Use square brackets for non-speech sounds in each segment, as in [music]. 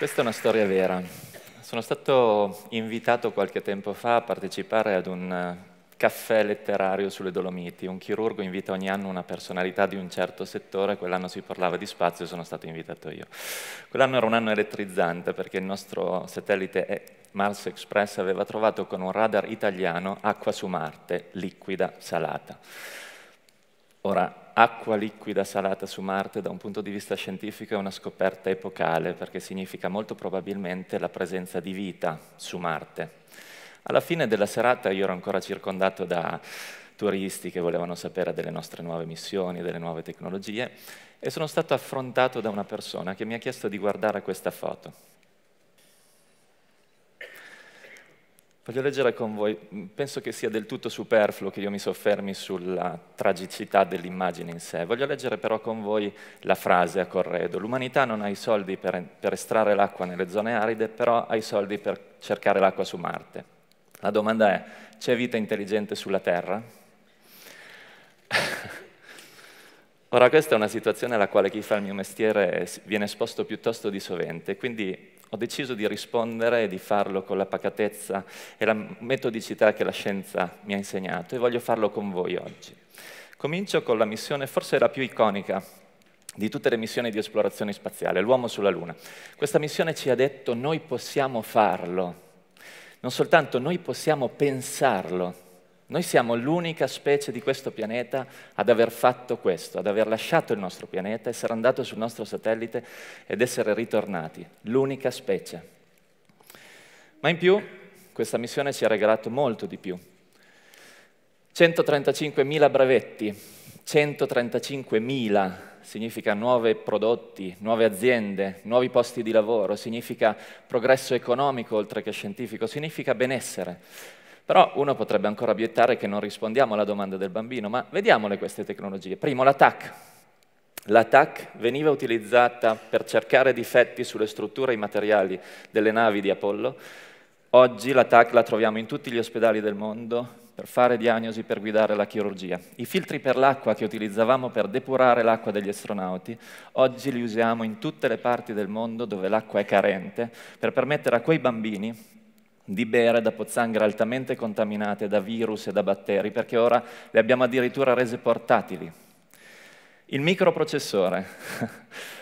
Questa è una storia vera. Sono stato invitato qualche tempo fa a partecipare ad un eh, caffè letterario sulle Dolomiti. Un chirurgo invita ogni anno una personalità di un certo settore, quell'anno si parlava di spazio e sono stato invitato io. Quell'anno era un anno elettrizzante perché il nostro satellite eh, Mars Express aveva trovato con un radar italiano acqua su Marte, liquida, salata. Ora, acqua liquida salata su Marte da un punto di vista scientifico è una scoperta epocale perché significa molto probabilmente la presenza di vita su Marte. Alla fine della serata io ero ancora circondato da turisti che volevano sapere delle nostre nuove missioni, delle nuove tecnologie e sono stato affrontato da una persona che mi ha chiesto di guardare questa foto. Voglio leggere con voi, penso che sia del tutto superfluo che io mi soffermi sulla tragicità dell'immagine in sé, voglio leggere però con voi la frase a Corredo, l'umanità non ha i soldi per, per estrarre l'acqua nelle zone aride, però ha i soldi per cercare l'acqua su Marte. La domanda è, c'è vita intelligente sulla Terra? [laughs] Ora questa è una situazione alla quale chi fa il mio mestiere viene esposto piuttosto di sovente, quindi ho deciso di rispondere e di farlo con la pacatezza e la metodicità che la scienza mi ha insegnato e voglio farlo con voi oggi. Comincio con la missione, forse la più iconica di tutte le missioni di esplorazione spaziale, l'uomo sulla Luna. Questa missione ci ha detto noi possiamo farlo, non soltanto noi possiamo pensarlo, noi siamo l'unica specie di questo pianeta ad aver fatto questo, ad aver lasciato il nostro pianeta, essere andato sul nostro satellite ed essere ritornati. L'unica specie. Ma in più, questa missione ci ha regalato molto di più. 135.000 brevetti, 135.000 significa nuovi prodotti, nuove aziende, nuovi posti di lavoro, significa progresso economico oltre che scientifico, significa benessere però uno potrebbe ancora obiettare che non rispondiamo alla domanda del bambino, ma vediamole queste tecnologie. Primo, la TAC. La TAC veniva utilizzata per cercare difetti sulle strutture e i materiali delle navi di Apollo. Oggi la TAC la troviamo in tutti gli ospedali del mondo per fare diagnosi, per guidare la chirurgia. I filtri per l'acqua che utilizzavamo per depurare l'acqua degli astronauti, oggi li usiamo in tutte le parti del mondo dove l'acqua è carente, per permettere a quei bambini di bere da pozzanghere altamente contaminate da virus e da batteri, perché ora le abbiamo addirittura rese portatili. Il microprocessore.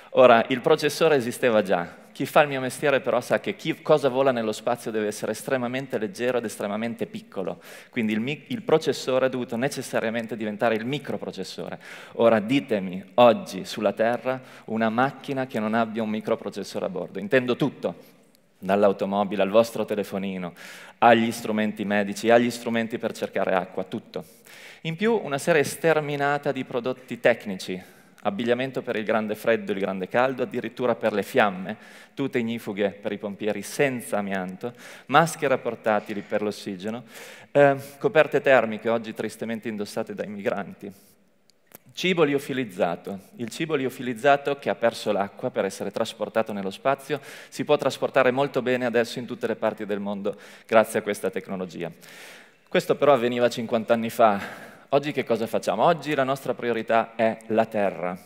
[laughs] ora, il processore esisteva già. Chi fa il mio mestiere però sa che chi cosa vola nello spazio deve essere estremamente leggero ed estremamente piccolo. Quindi il, il processore ha dovuto necessariamente diventare il microprocessore. Ora ditemi, oggi sulla Terra, una macchina che non abbia un microprocessore a bordo. Intendo tutto, dall'automobile al vostro telefonino, agli strumenti medici, agli strumenti per cercare acqua, tutto. In più una serie sterminata di prodotti tecnici, abbigliamento per il grande freddo e il grande caldo, addirittura per le fiamme, tute ignifughe per i pompieri senza amianto, maschere portatili per l'ossigeno, eh, coperte termiche oggi tristemente indossate dai migranti, Cibo liofilizzato. Il cibo liofilizzato che ha perso l'acqua per essere trasportato nello spazio si può trasportare molto bene adesso in tutte le parti del mondo grazie a questa tecnologia. Questo però avveniva 50 anni fa. Oggi che cosa facciamo? Oggi la nostra priorità è la Terra.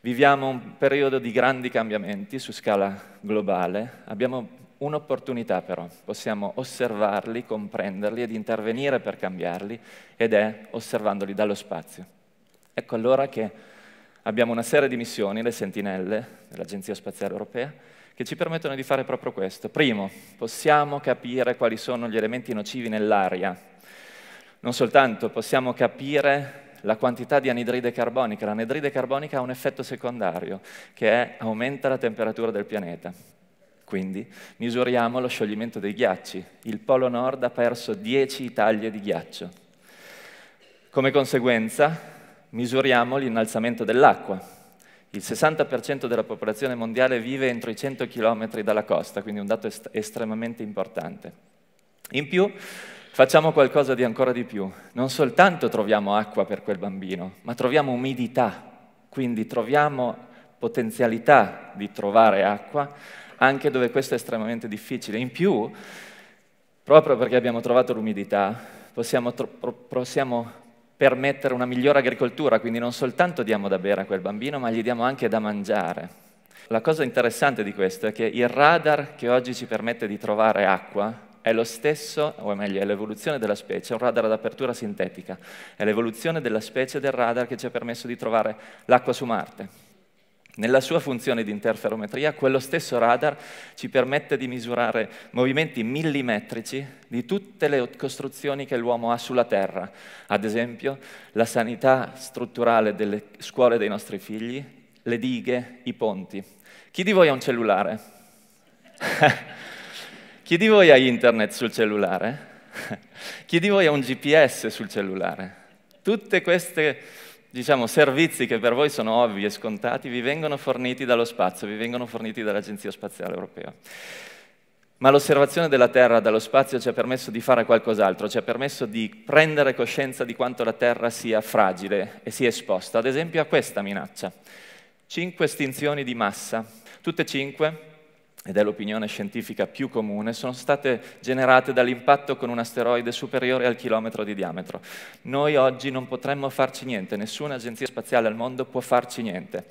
Viviamo un periodo di grandi cambiamenti su scala globale. Abbiamo un'opportunità però, possiamo osservarli, comprenderli ed intervenire per cambiarli ed è osservandoli dallo spazio. Ecco allora che abbiamo una serie di missioni, le sentinelle dell'Agenzia Spaziale Europea, che ci permettono di fare proprio questo. Primo, possiamo capire quali sono gli elementi nocivi nell'aria. Non soltanto, possiamo capire la quantità di anidride carbonica. L'anidride carbonica ha un effetto secondario, che è, aumenta la temperatura del pianeta. Quindi misuriamo lo scioglimento dei ghiacci. Il Polo Nord ha perso 10 taglie di ghiaccio. Come conseguenza, misuriamo l'innalzamento dell'acqua. Il 60% della popolazione mondiale vive entro i 100 km dalla costa, quindi un dato est estremamente importante. In più, facciamo qualcosa di ancora di più. Non soltanto troviamo acqua per quel bambino, ma troviamo umidità, quindi troviamo potenzialità di trovare acqua anche dove questo è estremamente difficile. In più, proprio perché abbiamo trovato l'umidità, possiamo, tro possiamo permettere una migliore agricoltura, quindi non soltanto diamo da bere a quel bambino, ma gli diamo anche da mangiare. La cosa interessante di questo è che il radar che oggi ci permette di trovare acqua è lo stesso, o meglio, è l'evoluzione della specie, è un radar ad apertura sintetica, è l'evoluzione della specie del radar che ci ha permesso di trovare l'acqua su Marte. Nella sua funzione di interferometria, quello stesso radar ci permette di misurare movimenti millimetrici di tutte le costruzioni che l'uomo ha sulla Terra, ad esempio la sanità strutturale delle scuole dei nostri figli, le dighe, i ponti. Chi di voi ha un cellulare? [laughs] Chi di voi ha internet sul cellulare? [laughs] Chi di voi ha un GPS sul cellulare? Tutte queste diciamo, servizi che per voi sono ovvi e scontati vi vengono forniti dallo spazio, vi vengono forniti dall'Agenzia Spaziale Europea. Ma l'osservazione della Terra dallo spazio ci ha permesso di fare qualcos'altro, ci ha permesso di prendere coscienza di quanto la Terra sia fragile e sia esposta, ad esempio a questa minaccia. Cinque estinzioni di massa, tutte cinque ed è l'opinione scientifica più comune, sono state generate dall'impatto con un asteroide superiore al chilometro di diametro. Noi oggi non potremmo farci niente, nessuna agenzia spaziale al mondo può farci niente.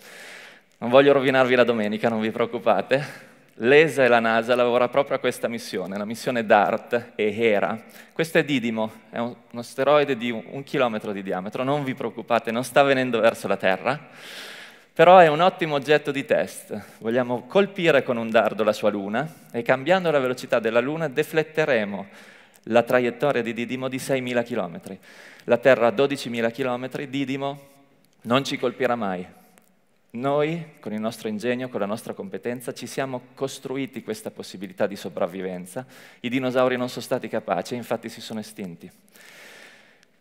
Non voglio rovinarvi la domenica, non vi preoccupate. L'ESA e la NASA lavorano proprio a questa missione, la missione DART e HERA. Questo è Didimo, è un, asteroide di un, un chilometro di diametro, non vi preoccupate, non sta venendo verso la Terra però è un ottimo oggetto di test. Vogliamo colpire con un dardo la sua luna e cambiando la velocità della luna defletteremo la traiettoria di Didimo di 6.000 km. La Terra ha 12.000 km, Didimo non ci colpirà mai. Noi, con il nostro ingegno, con la nostra competenza, ci siamo costruiti questa possibilità di sopravvivenza. I dinosauri non sono stati capaci, infatti si sono estinti.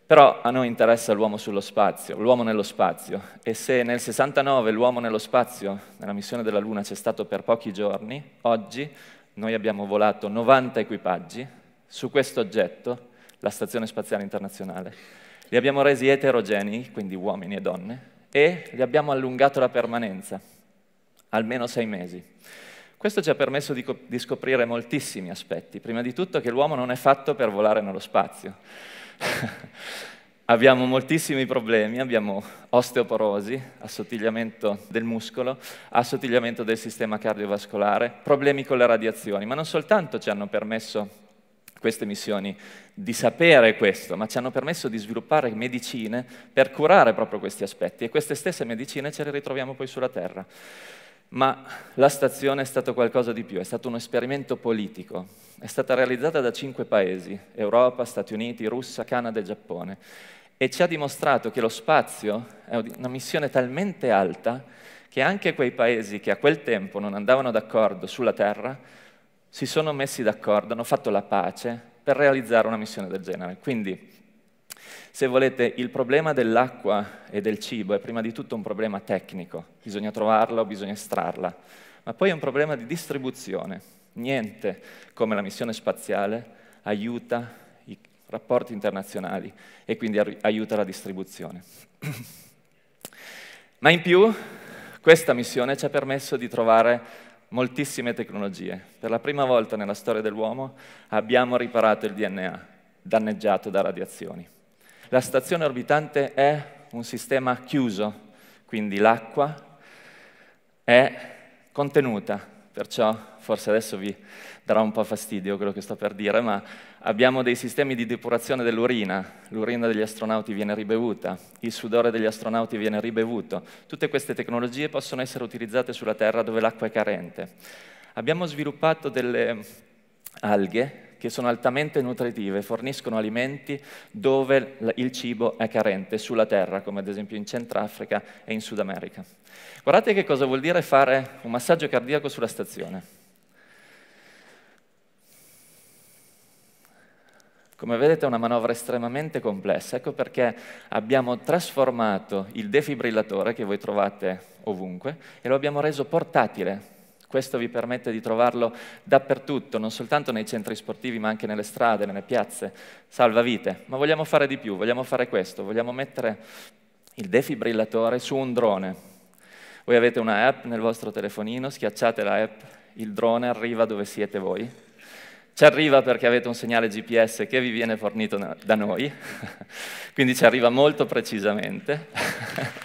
Però a noi interessa l'uomo sullo spazio, l'uomo nello spazio. E se nel 69 l'uomo nello spazio, nella missione della Luna, c'è stato per pochi giorni, oggi noi abbiamo volato 90 equipaggi su questo oggetto, la Stazione Spaziale Internazionale. Li abbiamo resi eterogenei, quindi uomini e donne, e gli abbiamo allungato la permanenza, almeno sei mesi. Questo ci ha permesso di, di scoprire moltissimi aspetti. Prima di tutto che l'uomo non è fatto per volare nello spazio. [laughs] abbiamo moltissimi problemi, abbiamo osteoporosi, assottigliamento del muscolo, assottigliamento del sistema cardiovascolare, problemi con le radiazioni, ma non soltanto ci hanno permesso queste missioni di sapere questo, ma ci hanno permesso di sviluppare medicine per curare proprio questi aspetti e queste stesse medicine ce le ritroviamo poi sulla Terra ma la stazione è stato qualcosa di più, è stato un esperimento politico, è stata realizzata da cinque paesi, Europa, Stati Uniti, Russia, Canada e Giappone, e ci ha dimostrato che lo spazio è una missione talmente alta che anche quei paesi che a quel tempo non andavano d'accordo sulla Terra si sono messi d'accordo, hanno fatto la pace per realizzare una missione del genere. Quindi se volete, il problema dell'acqua e del cibo è prima di tutto un problema tecnico, bisogna trovarla o bisogna estrarla, ma poi è un problema di distribuzione. Niente come la missione spaziale aiuta i rapporti internazionali e quindi aiuta la distribuzione. [clears throat] ma in più, questa missione ci ha permesso di trovare moltissime tecnologie. Per la prima volta nella storia dell'uomo abbiamo riparato il DNA danneggiato da radiazioni la stazione orbitante è un sistema chiuso, quindi l'acqua è contenuta, perciò forse adesso vi darà un po' fastidio quello che sto per dire, ma abbiamo dei sistemi di depurazione dell'urina, l'urina degli astronauti viene ribevuta, il sudore degli astronauti viene ribevuto, tutte queste tecnologie possono essere utilizzate sulla Terra dove l'acqua è carente. Abbiamo sviluppato delle alghe che sono altamente nutritive, forniscono alimenti dove il cibo è carente, sulla terra, come ad esempio in Centrafrica e in Sud America. Guardate che cosa vuol dire fare un massaggio cardiaco sulla stazione. Come vedete è una manovra estremamente complessa, ecco perché abbiamo trasformato il defibrillatore che voi trovate ovunque e lo abbiamo reso portatile questo vi permette di trovarlo dappertutto, non soltanto nei centri sportivi, ma anche nelle strade, nelle piazze. Salva vite. Ma vogliamo fare di più, vogliamo fare questo, vogliamo mettere il defibrillatore su un drone. Voi avete una app nel vostro telefonino, schiacciate la app, il drone arriva dove siete voi. Ci arriva perché avete un segnale GPS che vi viene fornito da noi, [laughs] quindi ci arriva molto precisamente. [laughs]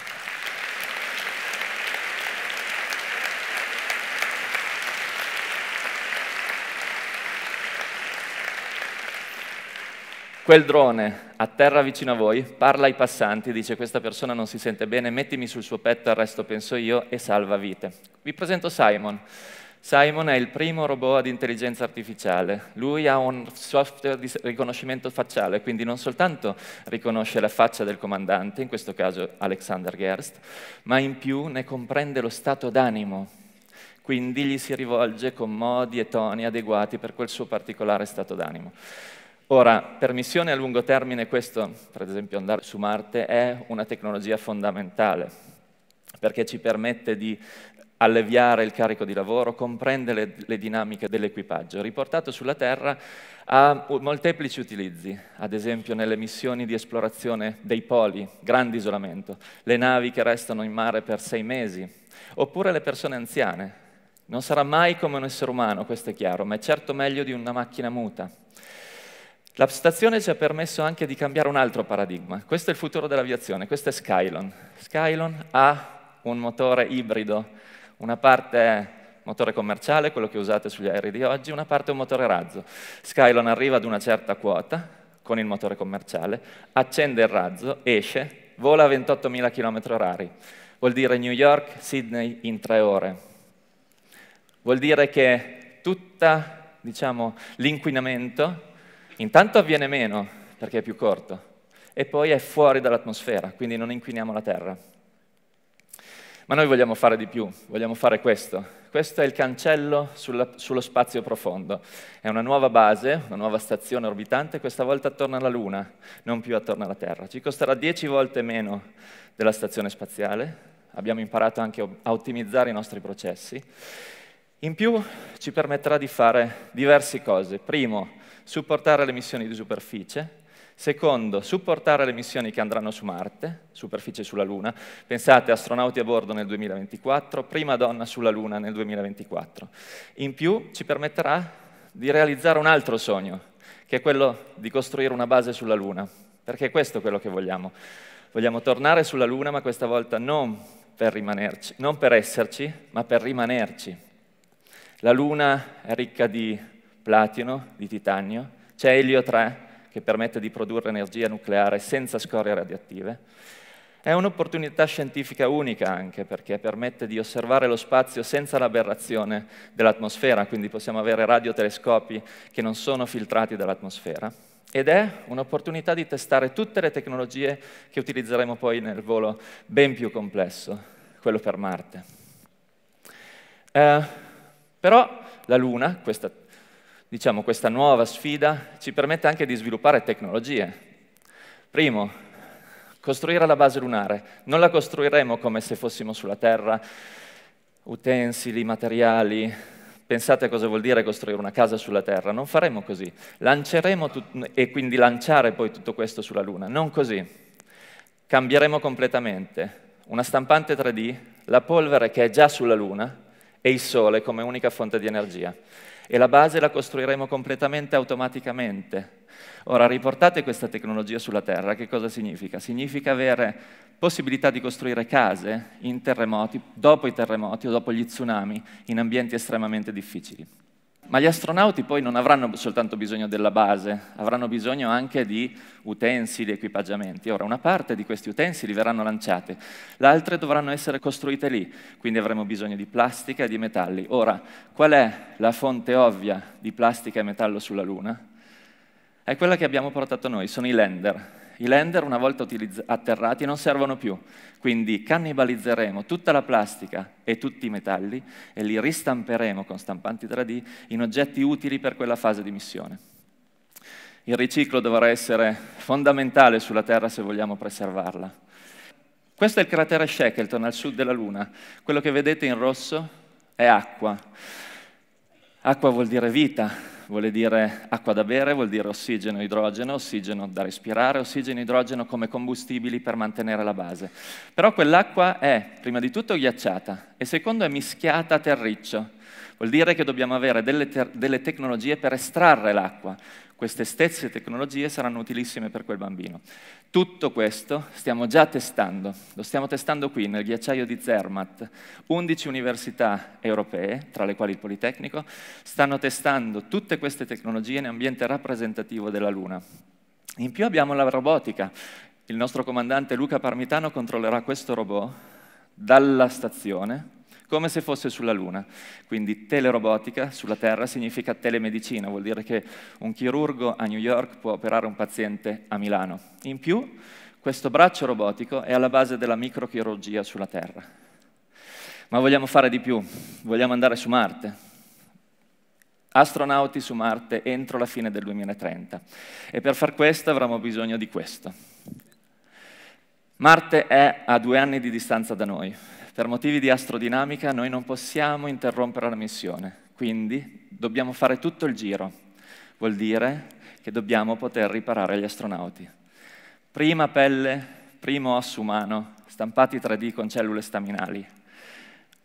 Quel drone atterra vicino a voi, parla ai passanti, dice questa persona non si sente bene, mettimi sul suo petto, il resto penso io, e salva vite. Vi presento Simon. Simon è il primo robot ad intelligenza artificiale. Lui ha un software di riconoscimento facciale, quindi non soltanto riconosce la faccia del comandante, in questo caso Alexander Gerst, ma in più ne comprende lo stato d'animo. Quindi gli si rivolge con modi e toni adeguati per quel suo particolare stato d'animo. Ora, per missioni a lungo termine questo, per esempio andare su Marte, è una tecnologia fondamentale perché ci permette di alleviare il carico di lavoro, comprendere le, le dinamiche dell'equipaggio. Riportato sulla Terra ha molteplici utilizzi, ad esempio nelle missioni di esplorazione dei poli, grande isolamento, le navi che restano in mare per sei mesi, oppure le persone anziane. Non sarà mai come un essere umano, questo è chiaro, ma è certo meglio di una macchina muta. La ci ha permesso anche di cambiare un altro paradigma. Questo è il futuro dell'aviazione, questo è Skylon. Skylon ha un motore ibrido, una parte motore commerciale, quello che usate sugli aerei di oggi, una parte un motore razzo. Skylon arriva ad una certa quota con il motore commerciale, accende il razzo, esce, vola a 28.000 km orari. Vuol dire New York, Sydney in tre ore. Vuol dire che tutto diciamo, l'inquinamento Intanto avviene meno, perché è più corto, e poi è fuori dall'atmosfera, quindi non inquiniamo la Terra. Ma noi vogliamo fare di più, vogliamo fare questo. Questo è il cancello sulla, sullo spazio profondo. È una nuova base, una nuova stazione orbitante, questa volta attorno alla Luna, non più attorno alla Terra. Ci costerà 10 volte meno della stazione spaziale, abbiamo imparato anche a ottimizzare i nostri processi. In più ci permetterà di fare diverse cose. Primo, supportare le missioni di superficie, Secondo, supportare le missioni che andranno su Marte, superficie sulla Luna. Pensate, astronauti a bordo nel 2024, prima donna sulla Luna nel 2024. In più ci permetterà di realizzare un altro sogno, che è quello di costruire una base sulla Luna, perché è questo quello che vogliamo. Vogliamo tornare sulla Luna, ma questa volta non per, rimanerci, non per esserci, ma per rimanerci. La Luna è ricca di platino, di titanio, c'è Elio 3 che permette di produrre energia nucleare senza scorie radioattive. È un'opportunità scientifica unica anche perché permette di osservare lo spazio senza l'aberrazione dell'atmosfera, quindi possiamo avere radiotelescopi che non sono filtrati dall'atmosfera. Ed è un'opportunità di testare tutte le tecnologie che utilizzeremo poi nel volo ben più complesso, quello per Marte. Eh, però la Luna, questa diciamo, questa nuova sfida ci permette anche di sviluppare tecnologie. Primo, costruire la base lunare. Non la costruiremo come se fossimo sulla Terra, utensili, materiali. Pensate cosa vuol dire costruire una casa sulla Terra. Non faremo così. Lanceremo e quindi lanciare poi tutto questo sulla Luna. Non così. Cambieremo completamente. Una stampante 3D, la polvere che è già sulla Luna e il Sole come unica fonte di energia e la base la costruiremo completamente automaticamente. Ora, riportate questa tecnologia sulla Terra, che cosa significa? Significa avere possibilità di costruire case in terremoti, dopo i terremoti o dopo gli tsunami, in ambienti estremamente difficili ma gli astronauti poi non avranno soltanto bisogno della base, avranno bisogno anche di utensili, equipaggiamenti. Ora, una parte di questi utensili verranno lanciate, le altre dovranno essere costruite lì, quindi avremo bisogno di plastica e di metalli. Ora, qual è la fonte ovvia di plastica e metallo sulla Luna? È quella che abbiamo portato noi, sono i lander, i lander una volta utilizz- atterrati non servono più, quindi cannibalizzeremo tutta la plastica e tutti i metalli e li ristamperemo con stampanti 3D in oggetti utili per quella fase di missione. Il riciclo dovrà essere fondamentale sulla Terra se vogliamo preservarla. Questo è il cratere Shackleton al sud della Luna. Quello che vedete in rosso è acqua. Acqua vuol dire vita, vuole dire acqua da bere, vuol dire ossigeno, idrogeno, ossigeno da respirare, ossigeno, idrogeno come combustibili per mantenere la base. Però quell'acqua è, prima di tutto, ghiacciata e secondo è mischiata a terriccio. Vuol dire che dobbiamo avere delle, ter- delle tecnologie per estrarre l'acqua queste stesse tecnologie saranno utilissime per quel bambino. Tutto questo stiamo già testando, lo stiamo testando qui nel ghiacciaio di Zermatt. 11 università europee, tra le quali il Politecnico, stanno testando tutte queste tecnologie in ambiente rappresentativo della Luna. In più abbiamo la robotica. Il nostro comandante Luca Parmitano controllerà questo robot dalla stazione, come se fosse sulla Luna. Quindi telerobotica sulla Terra significa telemedicina, vuol dire che un chirurgo a New York può operare un paziente a Milano. In più, questo braccio robotico è alla base della microchirurgia sulla Terra. Ma vogliamo fare di più, vogliamo andare su Marte. Astronauti su Marte entro la fine del 2030. E per far questo avremo bisogno di questo. Marte è a due anni di distanza da noi per motivi di astrodinamica noi non possiamo interrompere la missione, quindi dobbiamo fare tutto il giro. Vuol dire che dobbiamo poter riparare gli astronauti. Prima pelle, primo osso umano, stampati 3D con cellule staminali,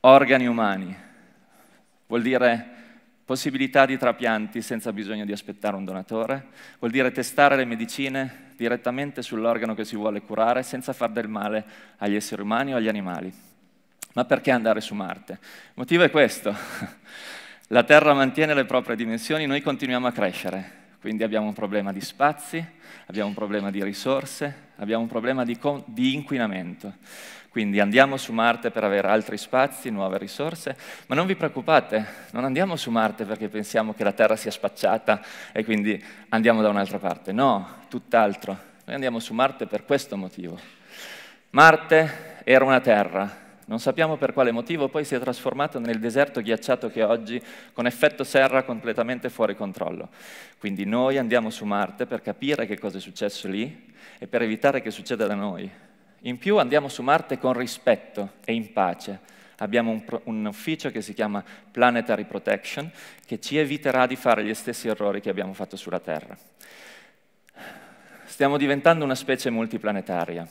organi umani, vuol dire possibilità di trapianti senza bisogno di aspettare un donatore, vuol dire testare le medicine direttamente sull'organo che si vuole curare senza far del male agli esseri umani o agli animali. Ma perché andare su Marte? Il motivo è questo. [laughs] La Terra mantiene le proprie dimensioni, noi continuiamo a crescere. Quindi abbiamo un problema di spazi, abbiamo un problema di risorse, abbiamo un problema di, di inquinamento. Quindi andiamo su Marte per avere altri spazi, nuove risorse, ma non vi preoccupate, non andiamo su Marte perché pensiamo che la Terra sia spacciata e quindi andiamo da un'altra parte. No, tutt'altro. Noi andiamo su Marte per questo motivo. Marte era una Terra non sappiamo per quale motivo poi si è trasformato nel deserto ghiacciato che oggi, con effetto serra completamente fuori controllo. Quindi noi andiamo su Marte per capire che cosa è successo lì e per evitare che succeda da noi. In più andiamo su Marte con rispetto e in pace. Abbiamo un, un ufficio che si chiama Planetary Protection che ci eviterà di fare gli stessi errori che abbiamo fatto sulla Terra. Stiamo diventando una specie multiplanetaria.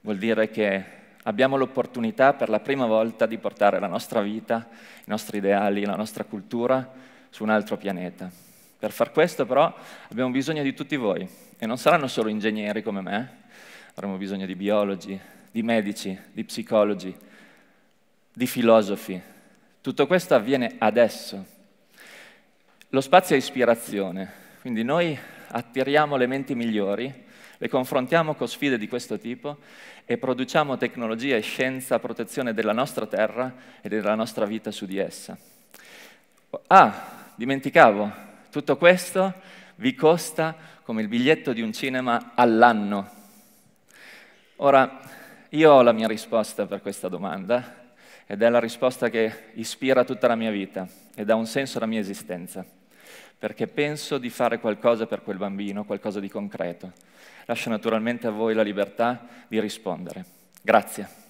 Vuol dire che abbiamo l'opportunità per la prima volta di portare la nostra vita, i nostri ideali, la nostra cultura su un altro pianeta. Per far questo però abbiamo bisogno di tutti voi e non saranno solo ingegneri come me, avremo bisogno di biologi, di medici, di psicologi, di filosofi. Tutto questo avviene adesso. Lo spazio è ispirazione, quindi noi attiriamo le menti migliori le confrontiamo con sfide di questo tipo e produciamo tecnologia e scienza a protezione della nostra terra e della nostra vita su di essa. Ah, dimenticavo, tutto questo vi costa come il biglietto di un cinema all'anno. Ora, io ho la mia risposta per questa domanda ed è la risposta che ispira tutta la mia vita e dà un senso alla mia esistenza perché penso di fare qualcosa per quel bambino, qualcosa di concreto. Lascio naturalmente a voi la libertà di rispondere. Grazie.